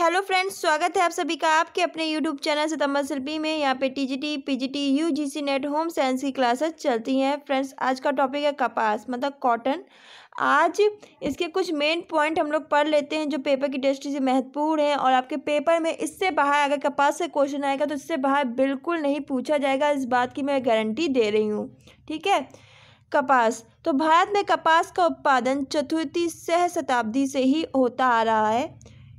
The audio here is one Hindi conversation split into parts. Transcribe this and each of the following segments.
हेलो फ्रेंड्स स्वागत है आप सभी का आपके अपने यूट्यूब चैनल सितम्बर शिल्पी में यहाँ पे TGT PGT UGC NET home science की क्लासेस चलती हैं फ्रेंड्स आज का टॉपिक है कपास मतलब कॉटन आज इसके कुछ मेन पॉइंट हम लोग पढ़ लेते हैं जो पेपर की टेस्ट से महत्वपूर्ण हैं और आपके पेपर में इससे बाहर अगर कपास से क्वेश्चन आएगा तो इससे बाहर बिल्कुल नहीं पूछा जाएगा इस बात की मैं गारंटी दे रही हूँ ठीक है कपास तो भारत में कपास का उत्पादन चतुर्थी सह शताब्दी से ही होता आ रहा है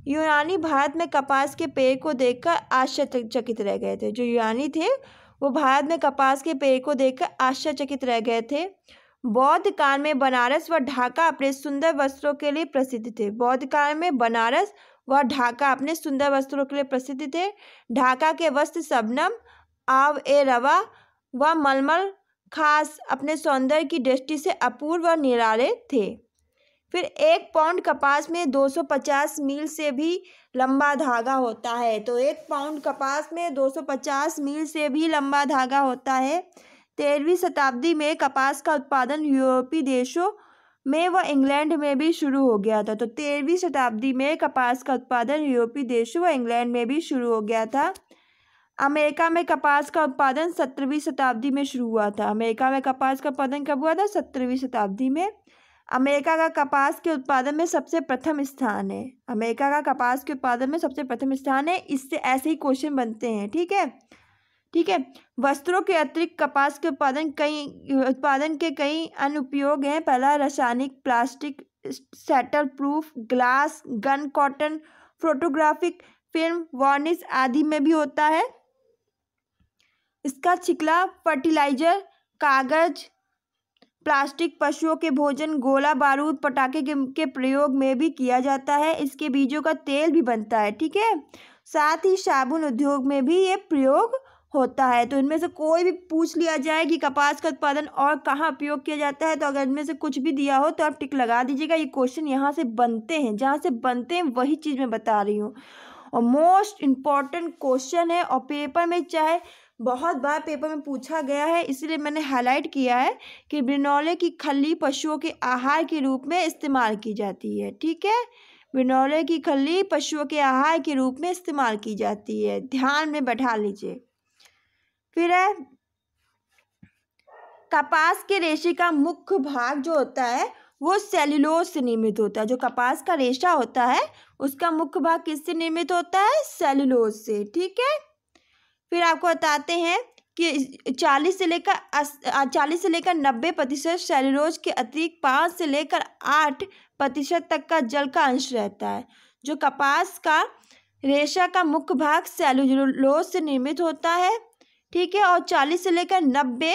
यूनानी भारत में कपास के पेड़ को देखकर आश्चर्यचकित रह गए थे जो यूनानी थे वो भारत में कपास के पेड़ को देखकर आश्चर्यचकित रह गए थे बौद्ध काल में बनारस व ढाका अपने सुंदर वस्त्रों के लिए प्रसिद्ध थे बौद्ध काल में बनारस व ढाका अपने सुंदर वस्त्रों के लिए प्रसिद्ध थे ढाका के वस्त्र सबनम आव ए रवा व मलमल खास अपने सौंदर्य की दृष्टि से अपूर्व व निराले थे फिर एक पाउंड कपास में 250 मील से भी लंबा धागा होता है तो एक पाउंड कपास में 250 मील से भी लंबा धागा होता है तेरहवीं शताब्दी में कपास का उत्पादन यूरोपीय देशों में व इंग्लैंड में भी शुरू हो गया था तो तेरहवीं शताब्दी में कपास का उत्पादन यूरोपीय देशों व इंग्लैंड में भी शुरू हो गया था अमेरिका में कपास का उत्पादन सत्रहवीं शताब्दी में शुरू हुआ था अमेरिका में कपास का उत्पादन कब हुआ था सत्रहवीं शताब्दी में अमेरिका का कपास के उत्पादन में सबसे प्रथम स्थान है अमेरिका का कपास के उत्पादन में सबसे प्रथम स्थान है इससे ऐसे ही क्वेश्चन बनते हैं ठीक है ठीक है वस्त्रों के अतिरिक्त कपास के उत्पादन कई उत्पादन के कई अनुपयोग हैं पहला रासायनिक प्लास्टिक सेटल proof glass gun cotton photographic film varnish आदि में भी होता है इसका छिकला फर्टिलाइजर कागज प्लास्टिक पशुओं के भोजन गोला बारूद पटाखे के प्रयोग में भी किया जाता है इसके बीजों का तेल भी बनता है ठीक है साथ ही साबुन उद्योग में भी ये प्रयोग होता है तो इनमें से कोई भी पूछ लिया जाए कि कपास का उत्पादन और कहाँ उपयोग किया जाता है तो अगर इनमें से कुछ भी दिया हो तो आप टिक लगा दीजिएगा ये क्वेश्चन यहाँ से बनते हैं जहाँ से बनते हैं वही चीज़ मैं बता रही हूँ और मोस्ट इम्पॉर्टेंट क्वेश्चन है और पेपर में चाहे बहुत बार पेपर में पूछा गया है इसीलिए मैंने हाईलाइट किया है कि बिनौले की खली पशुओं के आहार के रूप में इस्तेमाल की जाती है ठीक है बिनौले की खली पशुओं के आहार के रूप में इस्तेमाल की जाती है ध्यान में बैठा लीजिए फिर है कपास के रेशे का मुख्य भाग जो होता है वो सेल्युलोज से निर्मित होता है जो कपास का रेशा होता है उसका मुख्य भाग किससे निर्मित होता है सेल्युलोज से ठीक है फिर आपको बताते हैं कि चालीस से लेकर चालीस से लेकर नब्बे प्रतिशत सेलुलोज के अतिरिक्त पाँच से लेकर आठ प्रतिशत तक का जल का अंश रहता है जो कपास का रेशा का मुख्य भाग सेलुलोज से निर्मित होता है ठीक है और चालीस से लेकर नब्बे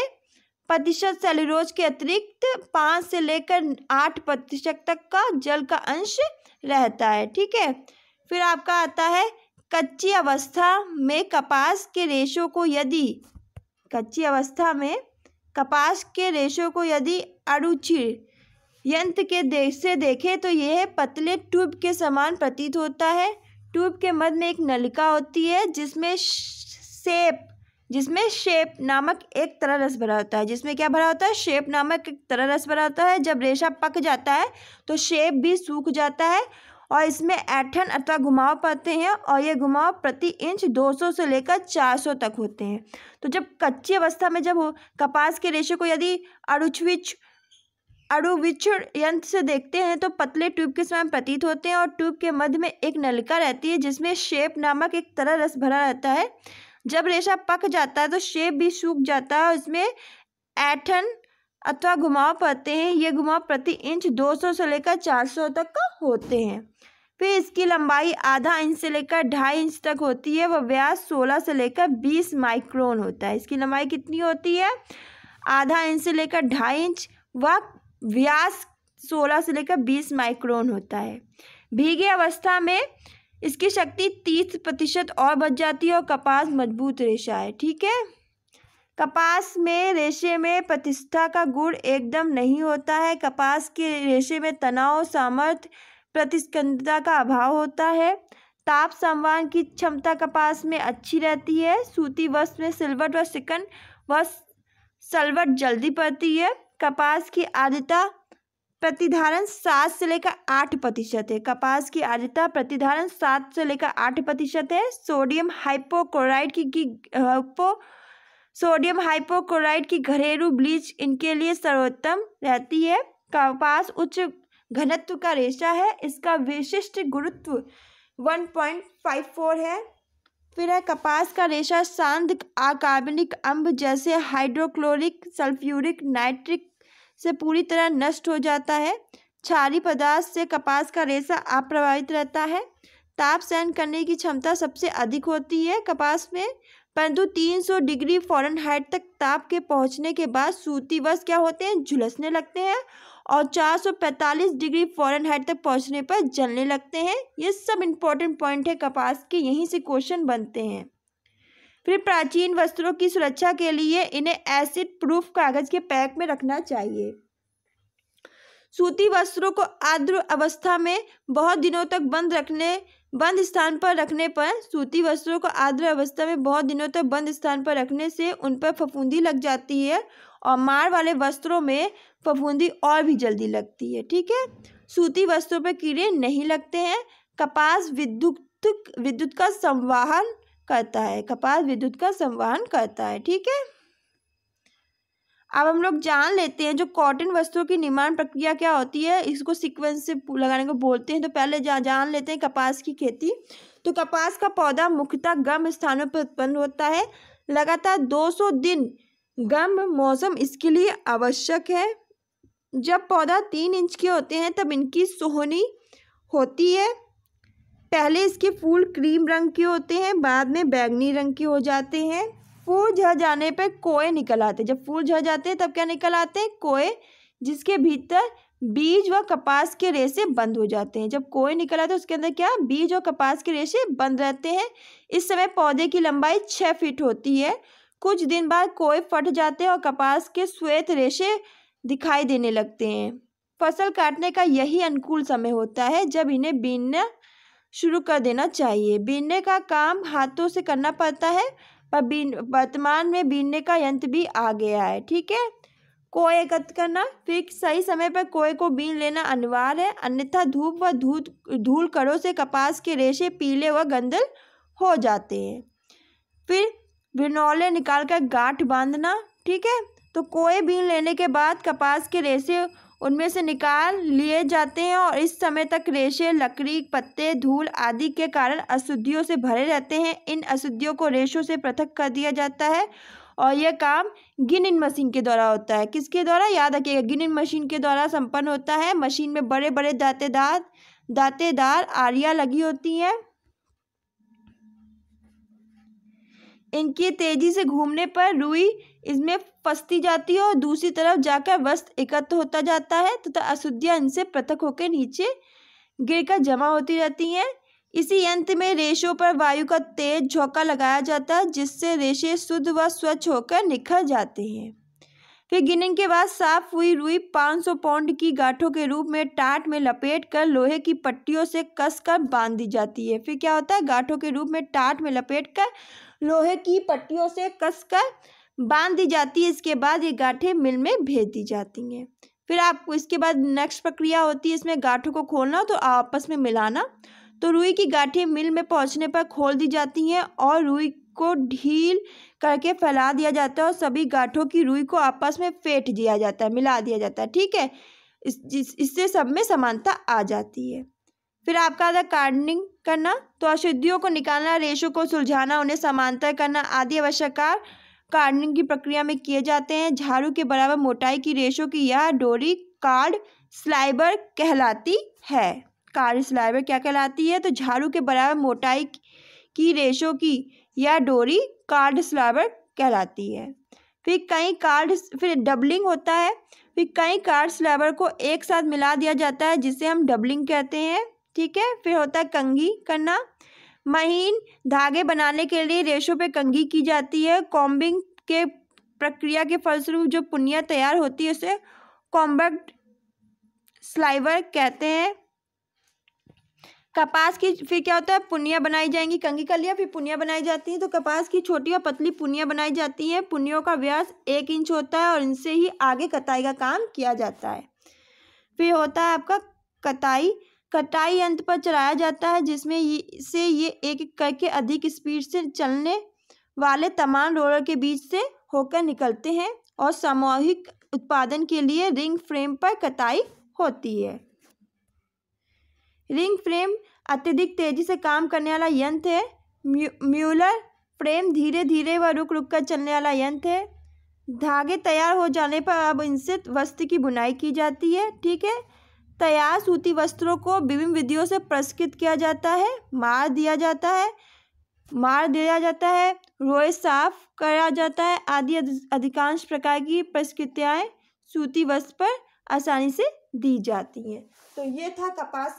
प्रतिशत सेलुलोज के अतिरिक्त पाँच से लेकर आठ प्रतिशत तक का जल का अंश रहता है ठीक है फिर आपका आता है कच्ची अवस्था में कपास के रेशों को यदि कच्ची अवस्था में कपास के रेशों को यदि अरुचिर यंत्र के देख से देखें तो यह पतले ट्यूब के समान प्रतीत होता है ट्यूब के मध्य में एक नलिका होती है जिसमें शेप जिसमें शेप नामक एक तरह रस भरा होता है जिसमें क्या भरा होता है शेप नामक एक तरह रस भरा होता है जब रेशा पक जाता है तो शेप भी सूख जाता है और इसमें ऐठन अथवा घुमाव पाते हैं और ये घुमाव प्रति इंच 200 से लेकर 400 तक होते हैं तो जब कच्ची अवस्था में जब कपास के रेशे को यदि अड़ुछविच अड़ुविच यंत्र से देखते हैं तो पतले ट्यूब के समय प्रतीत होते हैं और ट्यूब के मध्य में एक नलिका रहती है जिसमें शेप नामक एक तरह रस भरा रहता है जब रेशा पक जाता है तो शेप भी सूख जाता है और इसमें ऐठन अथवा घुमाव पाते हैं ये घुमाव प्रति इंच 200 से लेकर 400 तक का होते हैं फिर इसकी लंबाई आधा इंच से लेकर ढाई इंच तक होती है व व्यास 16 से लेकर 20 माइक्रोन होता है इसकी लंबाई कितनी होती है आधा इंच से लेकर ढाई इंच व व्यास 16 से लेकर 20 माइक्रोन होता है भीगे अवस्था में इसकी शक्ति तीस प्रतिशत और बच जाती है और कपास मजबूत रेशा है ठीक है कपास में रेशे में प्रतिष्ठा का गुण एकदम नहीं होता है कपास के रेशे में तनाव सामर्थ्य प्रतिस्कंदता का अभाव होता है ताप संवाहन की क्षमता कपास में अच्छी रहती है सूती वस्त्र में सिलवट व सिकन व सलवट जल्दी पड़ती है कपास की आर्द्रता प्रतिधारण सात से लेकर आठ प्रतिशत है कपास की आर्द्रता प्रतिधारण सात से लेकर आठ प्रतिशत है सोडियम हाइपोक्लोराइड की, की हाइपो सोडियम हाइपोक्लोराइट की घरेलू ब्लीच इनके लिए सर्वोत्तम रहती है कपास उच्च घनत्व का रेशा है इसका विशिष्ट गुरुत्व 1.54 है फिर है कपास का रेशा सांद आकार्बनिक अम्ब जैसे हाइड्रोक्लोरिक सल्फ्यूरिक नाइट्रिक से पूरी तरह नष्ट हो जाता है क्षारी पदार्थ से कपास का रेशा अप्रभावित रहता है ताप सहन करने की क्षमता सबसे अधिक होती है कपास में परंतु 300 डिग्री हाइट तक ताप के पहुंचने के बाद सूती वस्त्र क्या होते हैं झुलसने लगते हैं और 445 डिग्री फॉरनहाइट तक पहुंचने पर जलने लगते हैं ये सब इम्पोर्टेंट पॉइंट है कपास के यहीं से क्वेश्चन बनते हैं फिर प्राचीन वस्त्रों की सुरक्षा के लिए इन्हें एसिड प्रूफ कागज के पैक में रखना चाहिए सूती वस्त्रों को आर्द्र अवस्था में बहुत दिनों तक बंद रखने बंद स्थान पर रखने पर सूती वस्त्रों को आर्द्र अवस्था में बहुत दिनों तक बंद स्थान पर रखने से उन पर फफूंदी लग जाती है और मार वाले वस्त्रों में फफूंदी और भी जल्दी लगती है ठीक है सूती वस्त्रों पर कीड़े नहीं लगते हैं कपास विद्युत विद्युत का संवाहन करता है कपास विद्युत का संवहन करता है ठीक है अब हम लोग जान लेते हैं जो कॉटन वस्त्रों की निर्माण प्रक्रिया क्या होती है इसको सीक्वेंस से लगाने को बोलते हैं तो पहले जा, जान लेते हैं कपास की खेती तो कपास का पौधा मुख्यतः गर्म स्थानों पर उत्पन्न होता है लगातार 200 दिन गर्म मौसम इसके लिए आवश्यक है जब पौधा तीन इंच के होते हैं तब इनकी सोहनी होती है पहले इसके फूल क्रीम रंग के होते हैं बाद में बैगनी रंग के हो जाते हैं फूल झ जाने पे कोए निकल आते जब फूल झ जाते हैं तब क्या निकल आते हैं कोए जिसके भीतर बीज व कपास के रेशे बंद हो जाते हैं जब निकल आते हैं उसके अंदर क्या बीज और कपास के रेशे बंद रहते हैं इस समय पौधे की लंबाई छः फीट होती है कुछ दिन बाद कोए फट जाते हैं और कपास के श्वेत रेशे दिखाई देने लगते हैं फसल काटने का यही अनुकूल समय होता है जब इन्हें बीनना शुरू कर देना चाहिए बीनने का काम हाथों से करना पड़ता है पर बीन वर्तमान में बीनने का यंत्र भी आ गया है ठीक है कोय एकत्र करना फिर सही समय पर कोय को बीन लेना अनिवार्य है अन्यथा धूप व धूत धूल कड़ों से कपास के रेशे पीले व गंदल हो जाते हैं फिर बिनौले निकाल कर गांठ बांधना ठीक है तो कोय बीन लेने के बाद कपास के रेशे उनमें से निकाल लिए जाते हैं और इस समय तक रेशे लकड़ी पत्ते धूल आदि के कारण अशुद्धियों से भरे रहते हैं इन अशुद्धियों को रेशों से पृथक कर दिया जाता है और यह काम गिन इन मशीन के द्वारा होता है किसके द्वारा याद रखिएगा गिन इन मशीन के द्वारा संपन्न होता है मशीन में बड़े बड़े दातेदार दातेदार आरिया लगी होती हैं इनके तेज़ी से घूमने पर रुई इसमें फंसती जाती है और दूसरी तरफ जाकर वस्त्र एकत्र होता जाता है तथा तो अशुद्धियाँ इनसे पृथक होकर नीचे गिर कर जमा होती रहती हैं इसी यंत्र में रेशों पर वायु का तेज झोंका लगाया जाता है जिससे रेशे शुद्ध व स्वच्छ होकर निखर जाते हैं फिर गिनिंग के बाद साफ हुई रुई 500 पाउंड की गांठों के रूप में टाट में लपेट कर लोहे की पट्टियों से कसकर बांध दी जाती है फिर क्या होता है गांठों के रूप में टाट में लपेट कर लोहे की पट्टियों से कसकर बांध दी जाती है इसके बाद ये गांठें मिल में भेज दी जाती हैं फिर आपको इसके बाद नेक्स्ट प्रक्रिया होती है इसमें गांठों को खोलना तो आपस में मिलाना तो रुई की गांठें मिल में पहुंचने पर खोल दी जाती हैं और रुई को ढील करके फैला दिया जाता है और सभी गांठों की रुई को आपस में फेंट दिया जाता है मिला दिया जाता है ठीक है इस इससे सब में समानता आ जाती है फिर आपका आता है कार्डनिंग करना तो अशुद्धियों को निकालना रेशों को सुलझाना उन्हें समांतर करना आदि आवश्यक कार्डनिंग की प्रक्रिया में किए जाते हैं झाड़ू के बराबर मोटाई की रेशों की यह डोरी कार्ड स्लाइबर कहलाती है कार्ड स्लाइबर क्या कहलाती है तो झाड़ू के बराबर मोटाई की रेशों की यह डोरी कार्ड स्लाइबर कहलाती है फिर कई कार्ड फिर डबलिंग होता है फिर कई कार्ड स्लाइबर को एक साथ मिला दिया जाता है जिसे हम डबलिंग कहते हैं ठीक है फिर होता है कंगी करना महीन धागे बनाने के लिए रेशों पे कंगी की जाती है कॉम्बिंग के प्रक्रिया के फलस्वरूप जो पुनिया तैयार होती है उसे कॉम्बक्ट स्लाइवर कहते हैं कपास की फिर क्या होता है पुनिया बनाई जाएंगी कंगी कर लिया फिर पुनिया बनाई जाती है तो कपास की छोटी और पतली पुनिया बनाई जाती है पुनियों का व्यास एक इंच होता है और इनसे ही आगे कताई का काम किया जाता है फिर होता है आपका कताई कटाई यंत्र पर चलाया जाता है जिसमें से ये एक एक करके अधिक स्पीड से चलने वाले तमाम रोलर के बीच से होकर निकलते हैं और सामूहिक उत्पादन के लिए रिंग फ्रेम पर कटाई होती है रिंग फ्रेम अत्यधिक तेजी से काम करने वाला यंत्र है म्यूलर फ्रेम धीरे धीरे व रुक रुक कर चलने वाला यंत्र है धागे तैयार हो जाने पर अब इनसे वस्त्र की बुनाई की जाती है ठीक है तैयार सूती वस्त्रों को विभिन्न विधियों से प्रस्कृत किया जाता है मार दिया जाता है मार दिया जाता है रोए साफ करा जाता है आदि अधिकांश प्रकार की प्रस्कृतियाँ सूती वस्त्र पर आसानी से दी जाती हैं तो ये था कपास